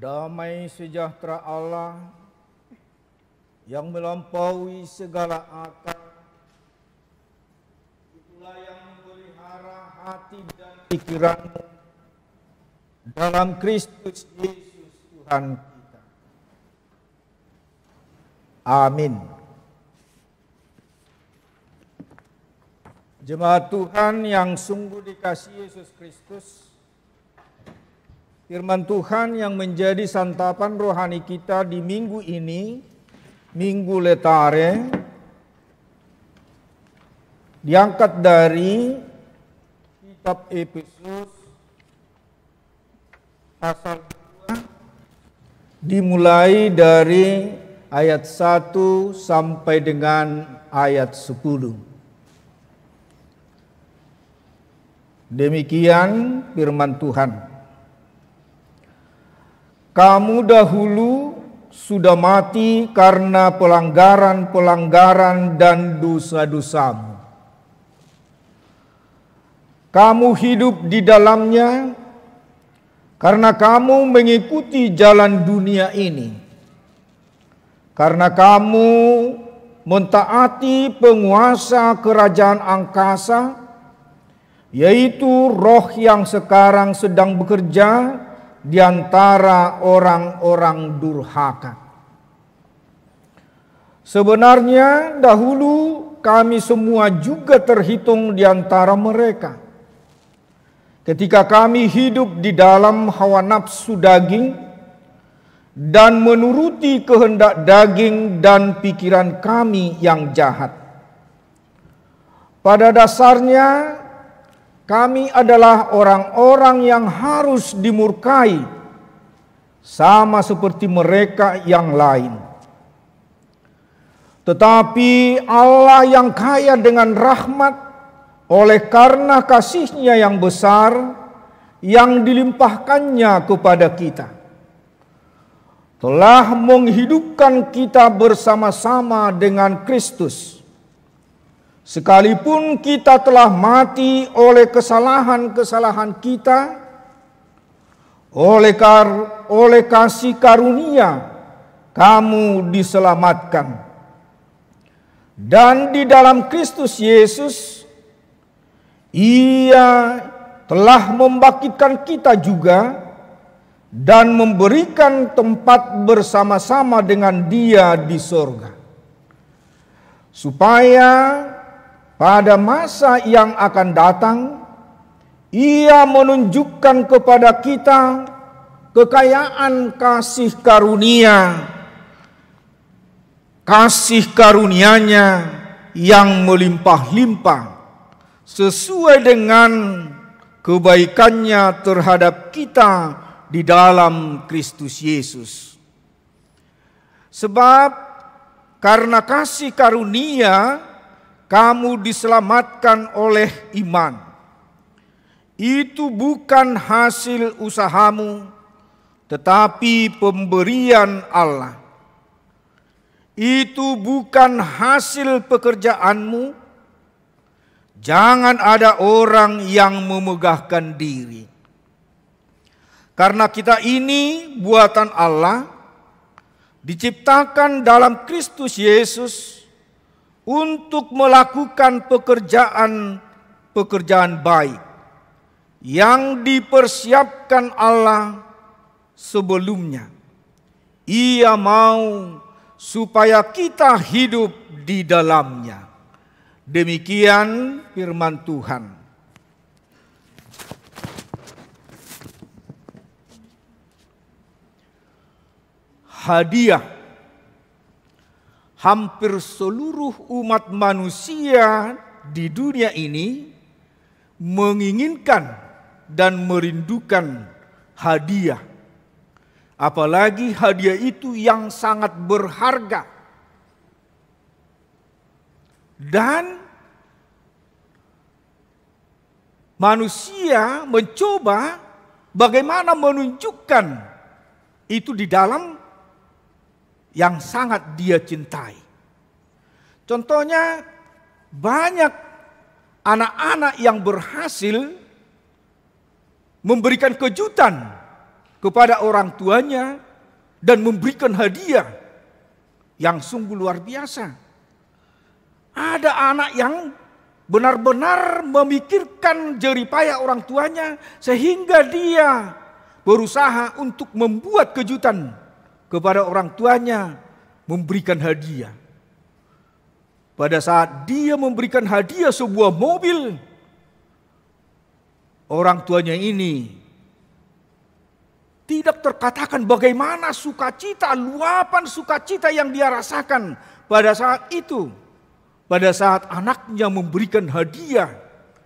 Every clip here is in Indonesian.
Damai sejahtera Allah yang melampaui segala akal itulah yang memelihara hati dan pikiranmu dalam Kristus Yesus Tuhan kita. Amin. Jemaat Tuhan yang sungguh dikasih Yesus Kristus, Firman Tuhan yang menjadi santapan rohani kita di minggu ini, Minggu Letare, diangkat dari kitab Efesus pasal 2 dimulai dari ayat 1 sampai dengan ayat 10. Demikian firman Tuhan. Kamu dahulu sudah mati karena pelanggaran-pelanggaran dan dosa-dosamu. Kamu hidup di dalamnya karena kamu mengikuti jalan dunia ini. Karena kamu mentaati penguasa kerajaan angkasa, yaitu roh yang sekarang sedang bekerja di antara orang-orang durhaka. Sebenarnya dahulu kami semua juga terhitung di antara mereka. Ketika kami hidup di dalam hawa nafsu daging dan menuruti kehendak daging dan pikiran kami yang jahat. Pada dasarnya kami adalah orang-orang yang harus dimurkai, sama seperti mereka yang lain. Tetapi Allah yang kaya dengan rahmat, oleh karena kasihnya yang besar, yang dilimpahkannya kepada kita telah menghidupkan kita bersama-sama dengan Kristus, Sekalipun kita telah mati oleh kesalahan-kesalahan kita, oleh, kar, oleh kasih karunia, kamu diselamatkan. Dan di dalam Kristus Yesus, Ia telah membangkitkan kita juga dan memberikan tempat bersama-sama dengan Dia di sorga, supaya pada masa yang akan datang, ia menunjukkan kepada kita kekayaan kasih karunia, kasih karunianya yang melimpah-limpah sesuai dengan kebaikannya terhadap kita di dalam Kristus Yesus. Sebab karena kasih karunia kamu diselamatkan oleh iman. Itu bukan hasil usahamu, tetapi pemberian Allah. Itu bukan hasil pekerjaanmu. Jangan ada orang yang memegahkan diri. Karena kita ini buatan Allah, diciptakan dalam Kristus Yesus untuk melakukan pekerjaan-pekerjaan baik yang dipersiapkan Allah sebelumnya. Ia mau supaya kita hidup di dalamnya. Demikian firman Tuhan. Hadiah hampir seluruh umat manusia di dunia ini menginginkan dan merindukan hadiah. Apalagi hadiah itu yang sangat berharga. Dan manusia mencoba bagaimana menunjukkan itu di dalam yang sangat dia cintai. Contohnya banyak anak-anak yang berhasil memberikan kejutan kepada orang tuanya dan memberikan hadiah yang sungguh luar biasa. Ada anak yang benar-benar memikirkan jeripaya orang tuanya sehingga dia berusaha untuk membuat kejutan kepada orang tuanya memberikan hadiah. Pada saat dia memberikan hadiah sebuah mobil, orang tuanya ini tidak terkatakan bagaimana sukacita, luapan sukacita yang dia rasakan pada saat itu. Pada saat anaknya memberikan hadiah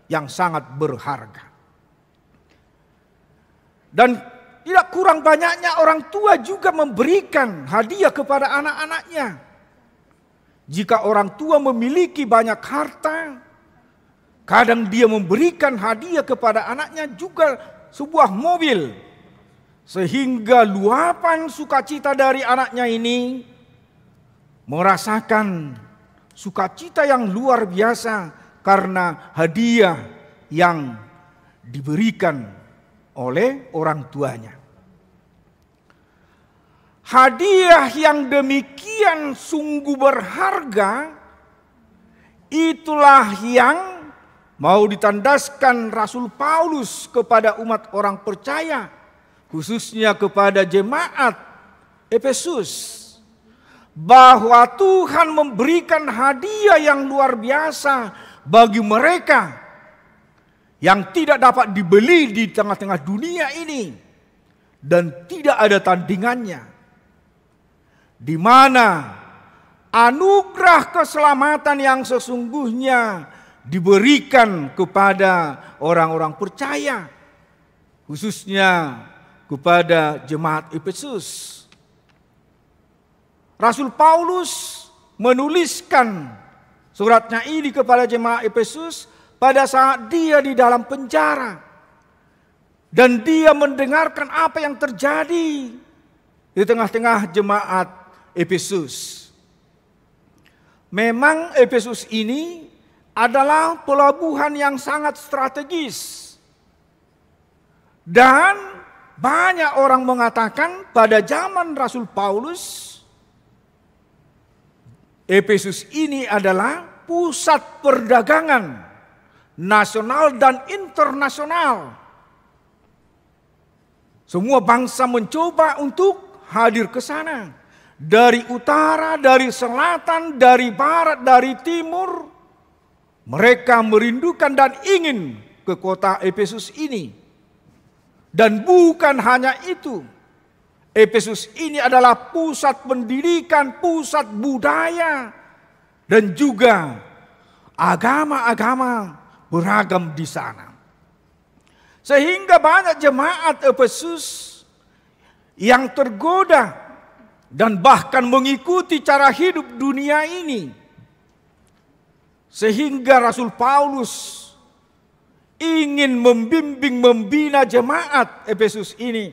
yang sangat berharga. Dan tidak kurang banyaknya orang tua juga memberikan hadiah kepada anak-anaknya. Jika orang tua memiliki banyak harta, kadang dia memberikan hadiah kepada anaknya juga sebuah mobil. Sehingga luapan sukacita dari anaknya ini merasakan sukacita yang luar biasa karena hadiah yang diberikan oleh orang tuanya. Hadiah yang demikian sungguh berharga, itulah yang mau ditandaskan Rasul Paulus kepada umat orang percaya, khususnya kepada jemaat Efesus bahwa Tuhan memberikan hadiah yang luar biasa bagi mereka yang tidak dapat dibeli di tengah-tengah dunia ini dan tidak ada tandingannya. Di mana anugerah keselamatan yang sesungguhnya diberikan kepada orang-orang percaya khususnya kepada jemaat Efesus. Rasul Paulus menuliskan suratnya ini kepada jemaat Efesus pada saat dia di dalam penjara dan dia mendengarkan apa yang terjadi di tengah-tengah jemaat Efesus. Memang Efesus ini adalah pelabuhan yang sangat strategis. Dan banyak orang mengatakan pada zaman Rasul Paulus Efesus ini adalah pusat perdagangan nasional dan internasional. Semua bangsa mencoba untuk hadir ke sana. Dari utara, dari selatan, dari barat, dari timur. Mereka merindukan dan ingin ke kota Efesus ini. Dan bukan hanya itu. Efesus ini adalah pusat pendidikan, pusat budaya, dan juga agama-agama beragam di sana. Sehingga banyak jemaat Efesus yang tergoda dan bahkan mengikuti cara hidup dunia ini. Sehingga Rasul Paulus ingin membimbing membina jemaat Efesus ini.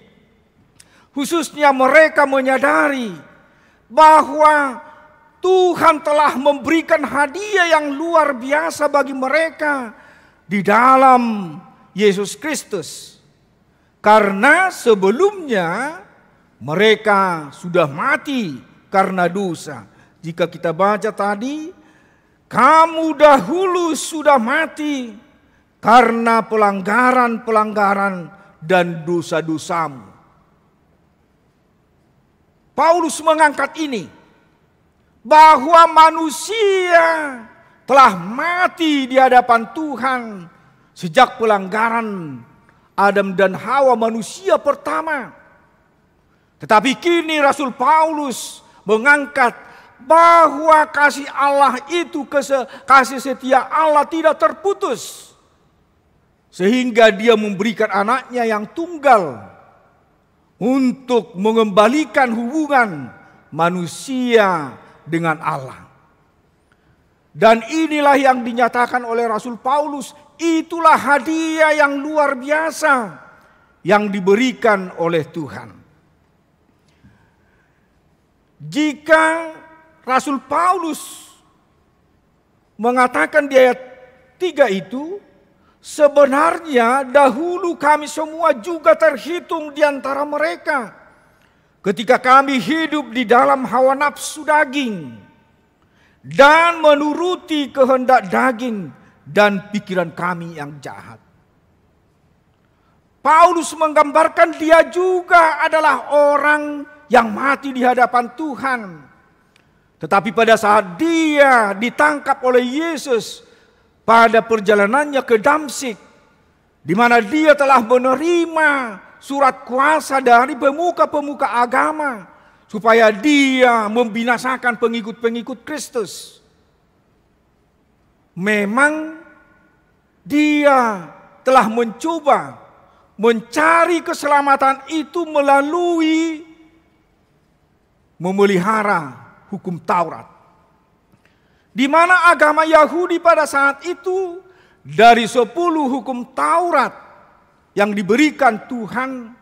Khususnya mereka menyadari bahwa Tuhan telah memberikan hadiah yang luar biasa bagi mereka di dalam Yesus Kristus. Karena sebelumnya mereka sudah mati karena dosa. Jika kita baca tadi, kamu dahulu sudah mati karena pelanggaran-pelanggaran dan dosa-dosamu. Paulus mengangkat ini bahwa manusia telah mati di hadapan Tuhan sejak pelanggaran Adam dan Hawa manusia pertama. Tetapi kini Rasul Paulus mengangkat bahwa kasih Allah itu kasih setia Allah tidak terputus. Sehingga dia memberikan anaknya yang tunggal untuk mengembalikan hubungan manusia dengan Allah. Dan inilah yang dinyatakan oleh Rasul Paulus, itulah hadiah yang luar biasa yang diberikan oleh Tuhan. Jika Rasul Paulus mengatakan di ayat 3 itu, sebenarnya dahulu kami semua juga terhitung di antara mereka ketika kami hidup di dalam hawa nafsu daging dan menuruti kehendak daging dan pikiran kami yang jahat. Paulus menggambarkan dia juga adalah orang yang mati di hadapan Tuhan. Tetapi pada saat dia ditangkap oleh Yesus pada perjalanannya ke Damsik, di mana dia telah menerima surat kuasa dari pemuka-pemuka agama, supaya dia membinasakan pengikut-pengikut Kristus. Memang dia telah mencoba mencari keselamatan itu melalui memelihara hukum Taurat. Di mana agama Yahudi pada saat itu dari sepuluh hukum Taurat yang diberikan Tuhan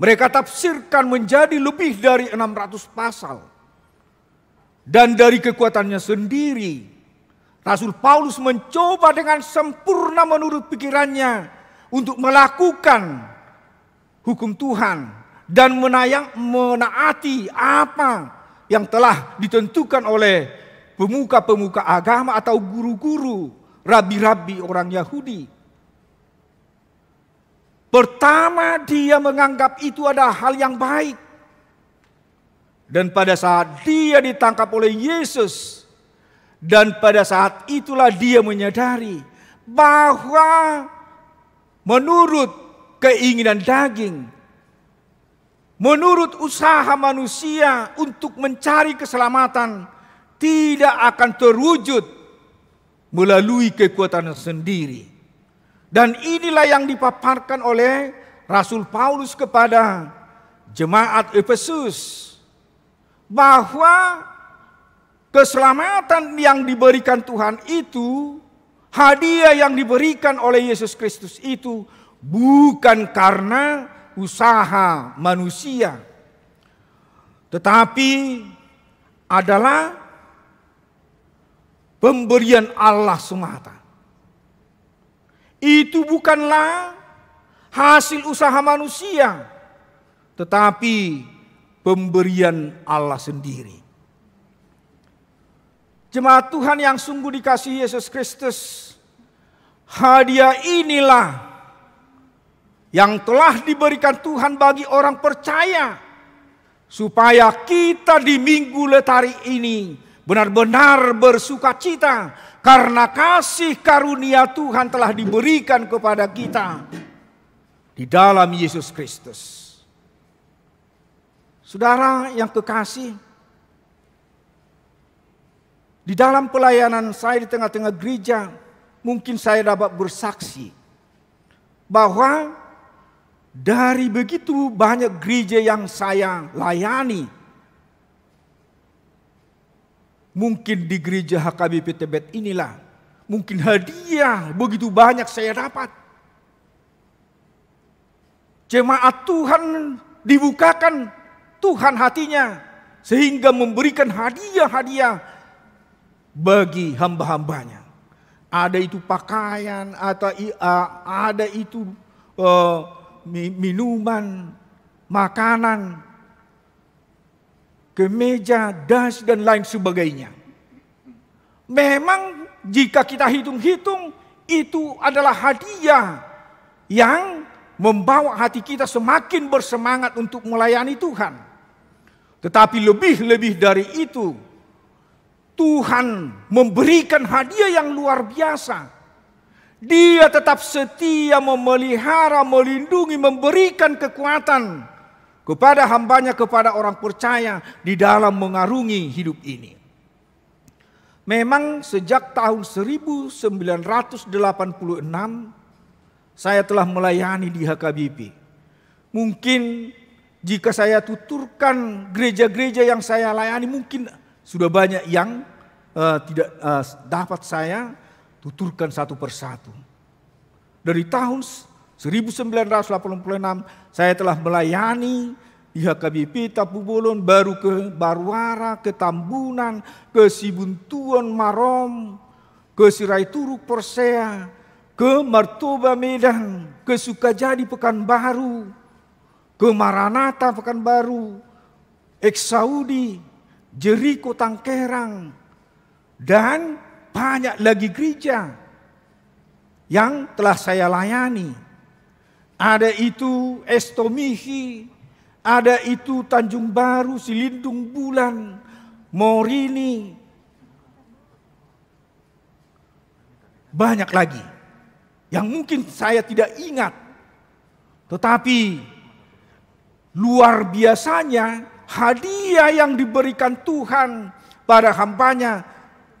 mereka tafsirkan menjadi lebih dari 600 pasal. Dan dari kekuatannya sendiri, Rasul Paulus mencoba dengan sempurna menurut pikirannya untuk melakukan hukum Tuhan dan menayang menaati apa yang telah ditentukan oleh pemuka-pemuka agama atau guru-guru, rabi-rabi orang Yahudi. Pertama dia menganggap itu ada hal yang baik. Dan pada saat dia ditangkap oleh Yesus dan pada saat itulah dia menyadari bahwa menurut keinginan daging menurut usaha manusia untuk mencari keselamatan tidak akan terwujud melalui kekuatan sendiri dan inilah yang dipaparkan oleh Rasul Paulus kepada jemaat Efesus bahwa keselamatan yang diberikan Tuhan itu hadiah yang diberikan oleh Yesus Kristus itu bukan karena usaha manusia tetapi adalah pemberian Allah semata. Itu bukanlah hasil usaha manusia, tetapi pemberian Allah sendiri. Jemaat Tuhan yang sungguh dikasih Yesus Kristus, hadiah inilah yang telah diberikan Tuhan bagi orang percaya, supaya kita di minggu letari ini benar-benar bersuka cita karena kasih karunia Tuhan telah diberikan kepada kita di dalam Yesus Kristus. Saudara yang kekasih, di dalam pelayanan saya di tengah-tengah gereja, mungkin saya dapat bersaksi bahwa dari begitu banyak gereja yang saya layani, Mungkin di gereja HKBP Tebet inilah, mungkin hadiah begitu banyak saya dapat. Jemaat Tuhan dibukakan Tuhan hatinya sehingga memberikan hadiah-hadiah bagi hamba-hambanya. Ada itu pakaian atau ada itu eh, minuman, makanan, kemeja, das, dan lain sebagainya. Memang jika kita hitung-hitung itu adalah hadiah yang membawa hati kita semakin bersemangat untuk melayani Tuhan. Tetapi lebih-lebih dari itu, Tuhan memberikan hadiah yang luar biasa. Dia tetap setia memelihara, melindungi, memberikan kekuatan kepada hambanya, kepada orang percaya di dalam mengarungi hidup ini. Memang sejak tahun 1986 saya telah melayani di HKBP. Mungkin jika saya tuturkan gereja-gereja yang saya layani mungkin sudah banyak yang uh, tidak uh, dapat saya tuturkan satu persatu. Dari tahun 1986 saya telah melayani di HKBP Tapubulon, baru ke Baruara, ke Tambunan, ke Sibuntuan Marom, ke Sirai Turuk Persea, ke Martoba Medan, ke Sukajadi Pekanbaru, ke Maranata Pekanbaru, Eksaudi, Jeriko Tangkerang, dan banyak lagi gereja yang telah saya layani ada itu Estomihi, ada itu Tanjung Baru, Silindung Bulan, Morini, banyak lagi yang mungkin saya tidak ingat, tetapi luar biasanya hadiah yang diberikan Tuhan pada hambanya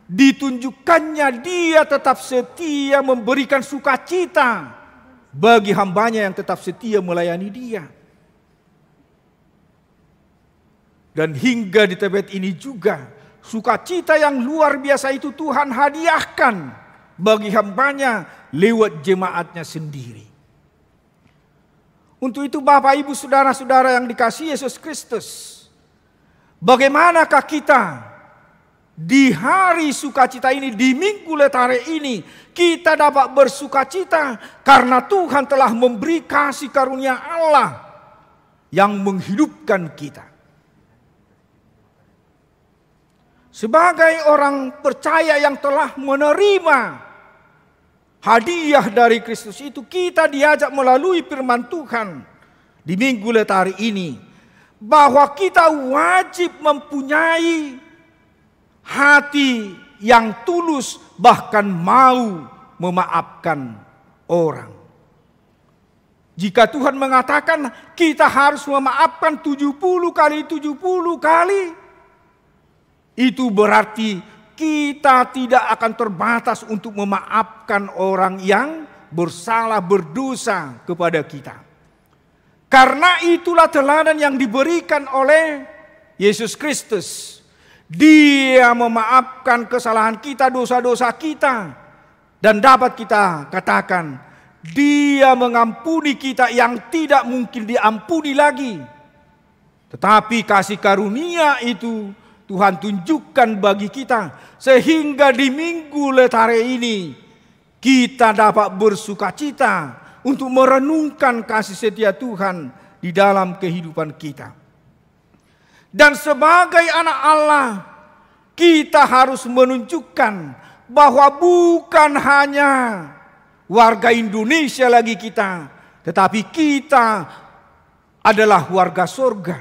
ditunjukkannya dia tetap setia memberikan sukacita bagi hambanya yang tetap setia melayani dia. Dan hingga di Tebet ini juga, sukacita yang luar biasa itu Tuhan hadiahkan bagi hambanya lewat jemaatnya sendiri. Untuk itu Bapak Ibu Saudara-saudara yang dikasih Yesus Kristus, bagaimanakah kita di hari sukacita ini, di minggu letare ini, kita dapat bersukacita karena Tuhan telah memberi kasih karunia Allah yang menghidupkan kita. Sebagai orang percaya yang telah menerima hadiah dari Kristus itu, kita diajak melalui firman Tuhan di minggu letari ini bahwa kita wajib mempunyai hati yang tulus bahkan mau memaafkan orang. Jika Tuhan mengatakan kita harus memaafkan 70 kali 70 kali. Itu berarti kita tidak akan terbatas untuk memaafkan orang yang bersalah berdosa kepada kita. Karena itulah teladan yang diberikan oleh Yesus Kristus dia memaafkan kesalahan kita, dosa-dosa kita. Dan dapat kita katakan, dia mengampuni kita yang tidak mungkin diampuni lagi. Tetapi kasih karunia itu Tuhan tunjukkan bagi kita. Sehingga di minggu letare ini kita dapat bersuka cita untuk merenungkan kasih setia Tuhan di dalam kehidupan kita. Dan sebagai anak Allah, kita harus menunjukkan bahwa bukan hanya warga Indonesia lagi kita, tetapi kita adalah warga surga.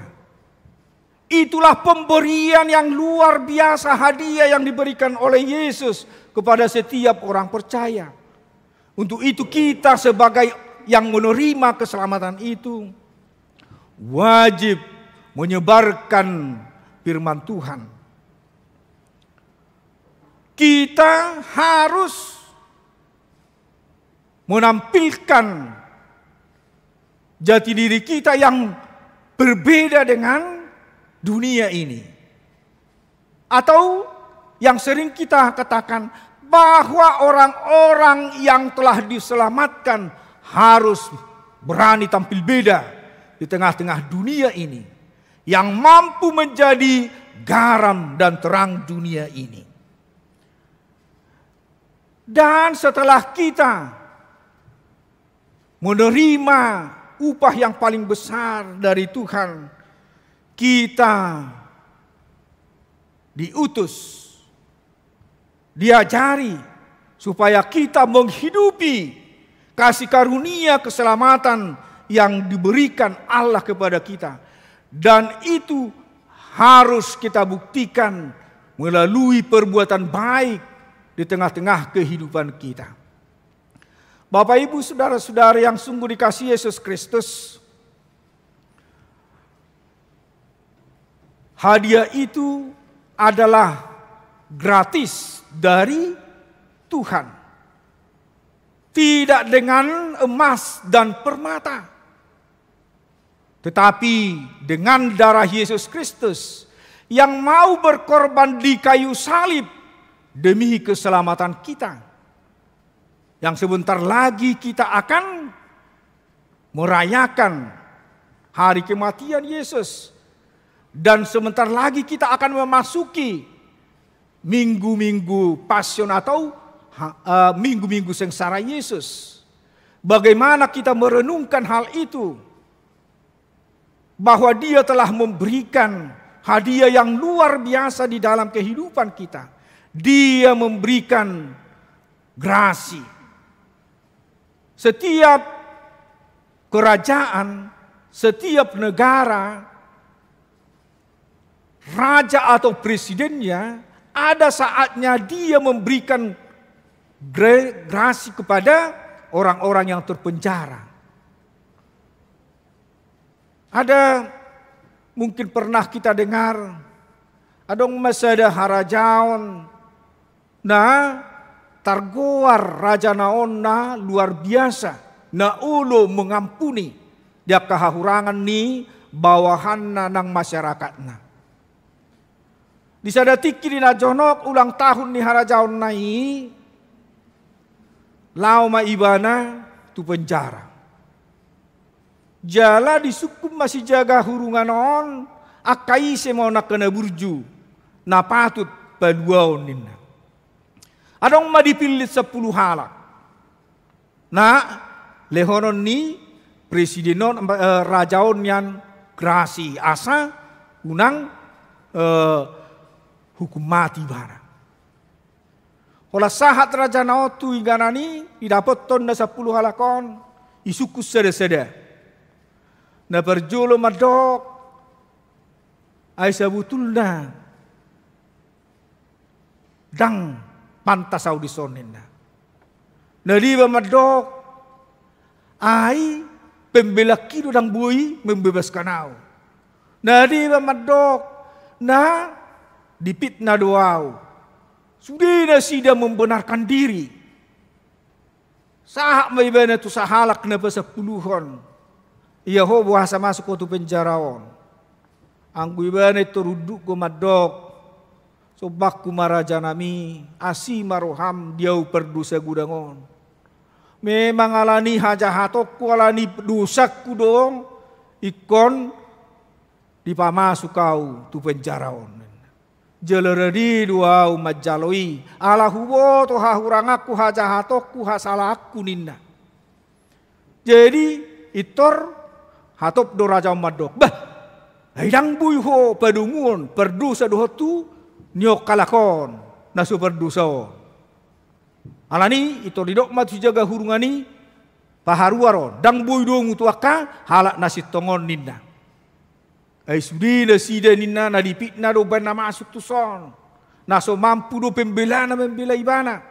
Itulah pemberian yang luar biasa hadiah yang diberikan oleh Yesus kepada setiap orang percaya. Untuk itu kita sebagai yang menerima keselamatan itu wajib menyebarkan firman Tuhan. Kita harus menampilkan jati diri kita yang berbeda dengan dunia ini. Atau yang sering kita katakan bahwa orang-orang yang telah diselamatkan harus berani tampil beda di tengah-tengah dunia ini yang mampu menjadi garam dan terang dunia ini. Dan setelah kita menerima upah yang paling besar dari Tuhan, kita diutus, diajari supaya kita menghidupi kasih karunia keselamatan yang diberikan Allah kepada kita dan itu harus kita buktikan melalui perbuatan baik di tengah-tengah kehidupan kita. Bapak, ibu, saudara-saudara yang sungguh dikasih Yesus Kristus, hadiah itu adalah gratis dari Tuhan, tidak dengan emas dan permata tetapi dengan darah Yesus Kristus yang mau berkorban di kayu salib demi keselamatan kita. Yang sebentar lagi kita akan merayakan hari kematian Yesus. Dan sebentar lagi kita akan memasuki minggu-minggu pasion atau eh, minggu-minggu sengsara Yesus. Bagaimana kita merenungkan hal itu? bahwa Dia telah memberikan hadiah yang luar biasa di dalam kehidupan kita. Dia memberikan grasi. Setiap kerajaan, setiap negara, raja atau presidennya ada saatnya dia memberikan grasi kepada orang-orang yang terpenjara. Ada mungkin pernah kita dengar ada masada harajaon na targuar raja naonna luar biasa Na ulo mengampuni dia kahahurangan ni na nang masyarakatna di sada tiki di najonok ulang tahun ni harajaon nai ma ibana tu penjara Jala di disukum masih jaga hurungan on. Akai nak kena burju. Napatut baduau ninna. Adong ma dipilih sepuluh halak. na lehonon ni presidenon eh, rajaon yang kerasi asa unang eh, hukum mati bara. Ola sahat raja nao tu iganani ton tonda sepuluh halakon isuku sede-sede na barjulo madok ay butul na dang pantas Saudi sonin na naliba madok ay pembelakido dang bui membebaskan au naliba madok na dipitna doau sudina sida membenarkan diri sahak maibana tu sahalak na pasapuluhon buah sama suku tu Angku iban itu ruduk ku madok. Sobak ku nami. asi maroham diau perdusa gudangon. Memang alani haja ku alani ku dong. Ikon dipamasuk kau tu penjaraon. Jeleredi dua umat jaloi. Alahubo toha hurangaku hajahatoku hasalaku ninna. Jadi itor hatop do raja madok bah idang buyho padungun perdusa do tu nyok kalakon nasu perdusa alani itu didok mat jaga hurungani paharuaro dang buy dong halak nasi tongon ninda ai sudi sida ninna na pitna do nama masuk tu son naso mampu do pembela na membela ibana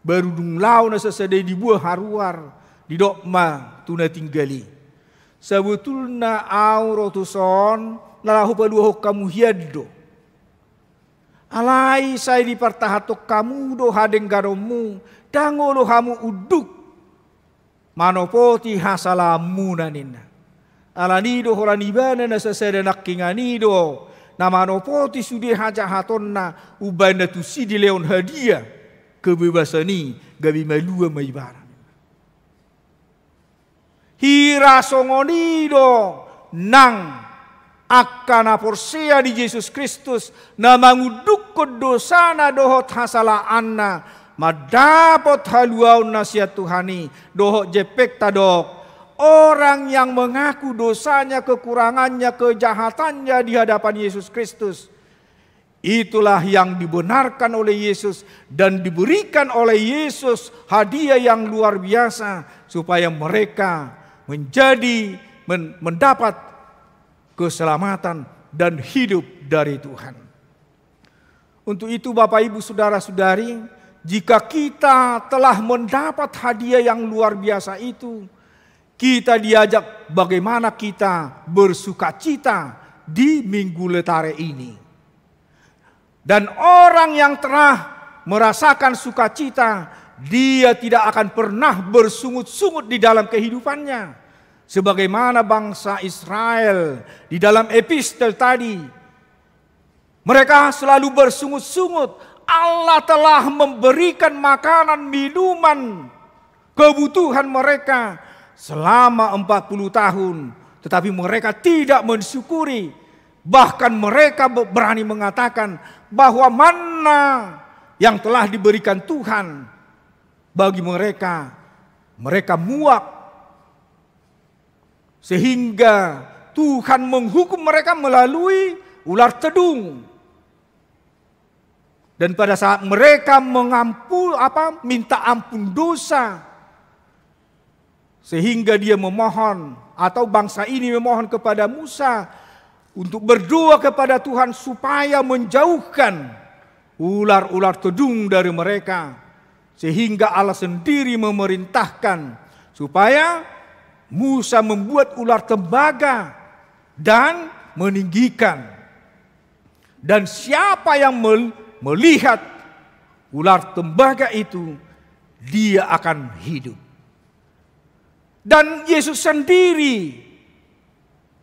baru dung lau nasa sedai dibuah haruar didok ma tuna tinggali sebetulna auratuson nalahu berdua kamu hiaddo. Alai saya dipartahatok kamu do hadeng garomu dangolo hamu uduk. Manopoti hasalamu nanina. Alani do horanibana nasasada nakingani do. manopoti sudi haja hatonna ubanda tu di leon hadiah kebebasan ni gabi malua maibara Hira hirasongonido nang akana porsia di Yesus Kristus na manguduk na dohot hasala anna madapot haluau nasihat Tuhani dohot jepek tadok orang yang mengaku dosanya kekurangannya kejahatannya di hadapan Yesus Kristus Itulah yang dibenarkan oleh Yesus dan diberikan oleh Yesus hadiah yang luar biasa supaya mereka menjadi men, mendapat keselamatan dan hidup dari Tuhan. Untuk itu Bapak Ibu Saudara-saudari, jika kita telah mendapat hadiah yang luar biasa itu, kita diajak bagaimana kita bersukacita di Minggu Letare ini. Dan orang yang telah merasakan sukacita dia tidak akan pernah bersungut-sungut di dalam kehidupannya. Sebagaimana bangsa Israel di dalam epistel tadi. Mereka selalu bersungut-sungut. Allah telah memberikan makanan, minuman, kebutuhan mereka selama 40 tahun. Tetapi mereka tidak mensyukuri. Bahkan mereka berani mengatakan bahwa mana yang telah diberikan Tuhan bagi mereka. Mereka muak. Sehingga Tuhan menghukum mereka melalui ular tedung. Dan pada saat mereka mengampul apa minta ampun dosa sehingga dia memohon atau bangsa ini memohon kepada Musa untuk berdoa kepada Tuhan supaya menjauhkan ular-ular tedung dari mereka sehingga Allah sendiri memerintahkan supaya Musa membuat ular tembaga dan meninggikan. Dan siapa yang melihat ular tembaga itu, dia akan hidup. Dan Yesus sendiri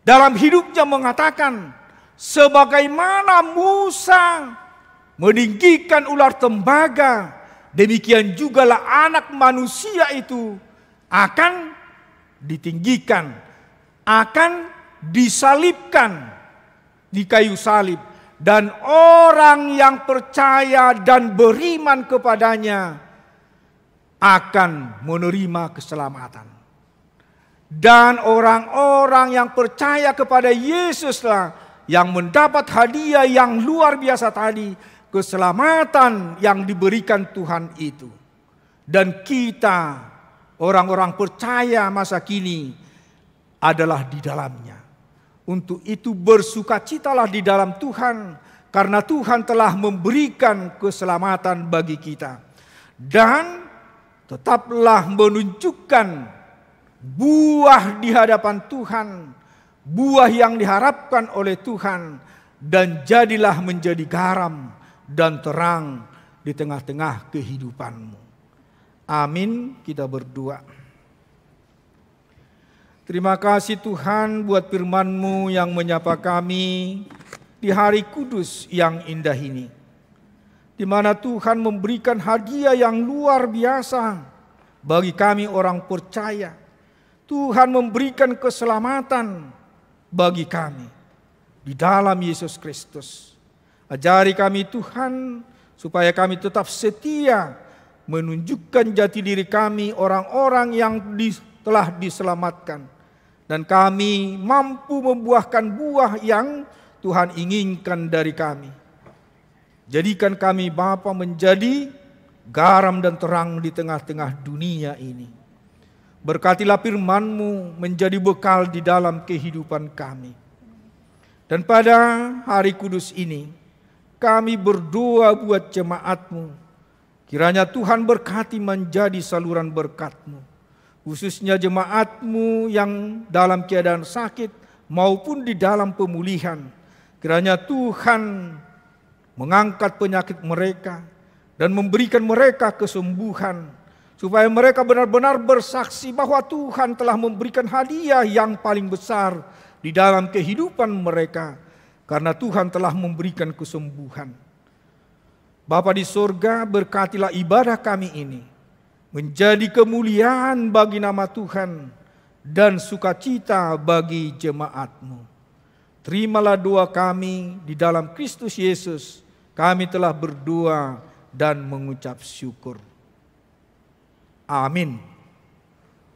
dalam hidupnya mengatakan, sebagaimana Musa meninggikan ular tembaga, demikian jugalah anak manusia itu akan ditinggikan, akan disalibkan di kayu salib. Dan orang yang percaya dan beriman kepadanya akan menerima keselamatan. Dan orang-orang yang percaya kepada Yesuslah yang mendapat hadiah yang luar biasa tadi keselamatan yang diberikan Tuhan itu. Dan kita orang-orang percaya masa kini adalah di dalamnya. Untuk itu bersukacitalah di dalam Tuhan karena Tuhan telah memberikan keselamatan bagi kita. Dan tetaplah menunjukkan buah di hadapan Tuhan, buah yang diharapkan oleh Tuhan dan jadilah menjadi garam dan terang di tengah-tengah kehidupanmu. Amin, kita berdoa. Terima kasih Tuhan buat firman-Mu yang menyapa kami di hari kudus yang indah ini. Di mana Tuhan memberikan hadiah yang luar biasa bagi kami orang percaya. Tuhan memberikan keselamatan bagi kami di dalam Yesus Kristus. Ajari kami Tuhan supaya kami tetap setia menunjukkan jati diri kami orang-orang yang telah diselamatkan dan kami mampu membuahkan buah yang Tuhan inginkan dari kami. Jadikan kami Bapa menjadi garam dan terang di tengah-tengah dunia ini. Berkatilah firmanmu menjadi bekal di dalam kehidupan kami. Dan pada hari kudus ini, kami berdoa buat jemaatmu. Kiranya Tuhan berkati menjadi saluran berkatmu. Khususnya jemaatmu yang dalam keadaan sakit maupun di dalam pemulihan. Kiranya Tuhan mengangkat penyakit mereka dan memberikan mereka kesembuhan. Supaya mereka benar-benar bersaksi bahwa Tuhan telah memberikan hadiah yang paling besar di dalam kehidupan mereka karena Tuhan telah memberikan kesembuhan. Bapa di sorga berkatilah ibadah kami ini menjadi kemuliaan bagi nama Tuhan dan sukacita bagi jemaatmu. Terimalah doa kami di dalam Kristus Yesus. Kami telah berdoa dan mengucap syukur. Amin.